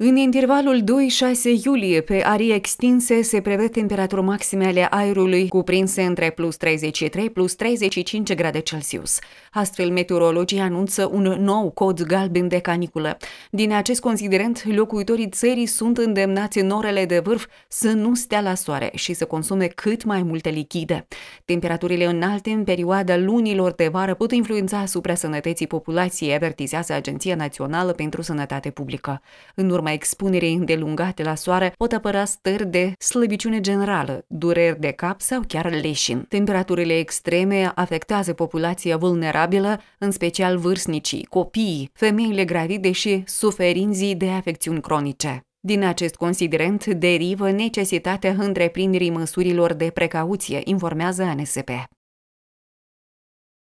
În intervalul 2-6 iulie, pe arii extinse, se prevăd temperaturi maxime ale aerului cuprinse între plus 33 plus 35 grade Celsius. Astfel, meteorologii anunță un nou cod galben de caniculă. Din acest considerent, locuitorii țării sunt îndemnați în orele de vârf să nu stea la soare și să consume cât mai multe lichide. Temperaturile înalte în perioada lunilor de vară pot influența asupra sănătății populației, avertizează Agenția Națională pentru Sănătate Publică. În urmă urma expunerei îndelungate la soare pot apăra stări de slăbiciune generală, dureri de cap sau chiar leșin. Temperaturile extreme afectează populația vulnerabilă, în special vârstnicii, copiii, femeile gravide și suferinzii de afecțiuni cronice. Din acest considerent derivă necesitatea întreprinderii măsurilor de precauție, informează ANSP.